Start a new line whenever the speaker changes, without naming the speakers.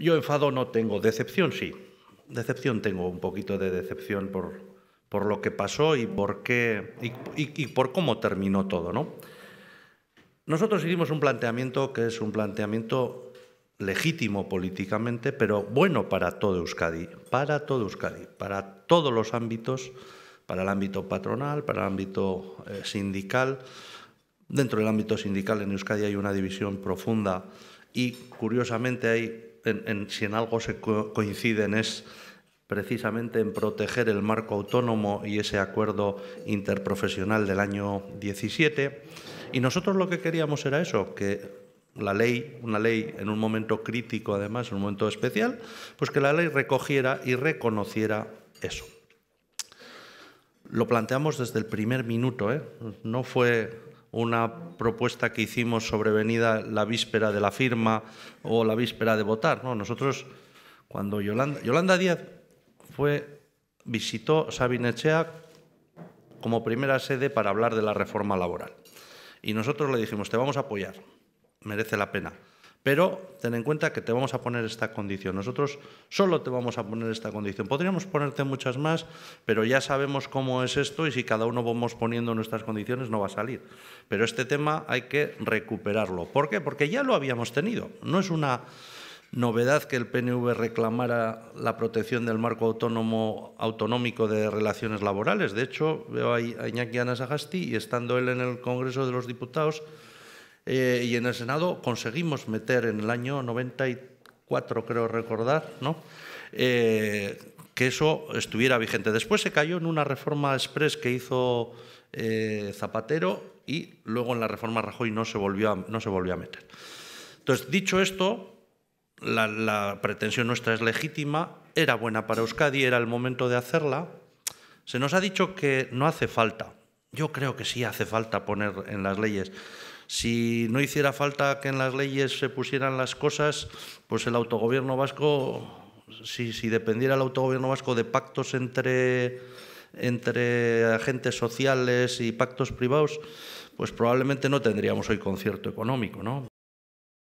Yo enfado no tengo, decepción sí. Decepción tengo, un poquito de decepción por, por lo que pasó y por qué y, por cómo terminó todo, ¿no? Nosotros hicimos un planteamiento que es un planteamiento legítimo políticamente, pero bueno para todo Euskadi, para todo Euskadi, para todos los ámbitos, para el ámbito patronal, para el ámbito eh, sindical. Dentro del ámbito sindical en Euskadi hay una división profunda y curiosamente hay si en algo se coinciden es precisamente en proteger el marco autónomo y ese acuerdo interprofesional del año 17. Y nosotros lo que queríamos era eso, que la ley, una ley en un momento crítico además, en un momento especial, pues que la ley recogiera y reconociera eso. Lo planteamos desde el primer minuto, ¿eh? no fue una propuesta que hicimos sobrevenida la víspera de la firma o la víspera de votar. No, nosotros, cuando Yolanda, Díaz fue, visitó Sabinechea como primera sede para hablar de la reforma laboral. Y nosotros le dijimos, te vamos a apoyar, merece la pena. Pero ten en cuenta que te vamos a poner esta condición. Nosotros solo te vamos a poner esta condición. Podríamos ponerte muchas más, pero ya sabemos cómo es esto y si cada uno vamos poniendo nuestras condiciones no va a salir. Pero este tema hay que recuperarlo. ¿Por qué? Porque ya lo habíamos tenido. No es una novedad que el PNV reclamara la protección del marco autónomo autonómico de relaciones laborales. De hecho, veo a Iñaki Anasagasti y estando él en el Congreso de los Diputados eh, y en el Senado conseguimos meter en el año 94, creo recordar, ¿no? Eh, que eso estuviera vigente. Después se cayó en una reforma express que hizo eh, Zapatero y luego en la reforma Rajoy no se volvió a, no se volvió a meter. Entonces, dicho esto, la, la pretensión nuestra es legítima, era buena para Euskadi, era el momento de hacerla. Se nos ha dicho que no hace falta. Yo creo que sí hace falta poner en las leyes si no hiciera falta que en las leyes se pusieran las cosas, pues el autogobierno vasco, si, dependiera el autogobierno vasco de pactos entre, entre agentes sociales y pactos privados, pues probablemente no tendríamos hoy concierto económico, ¿no?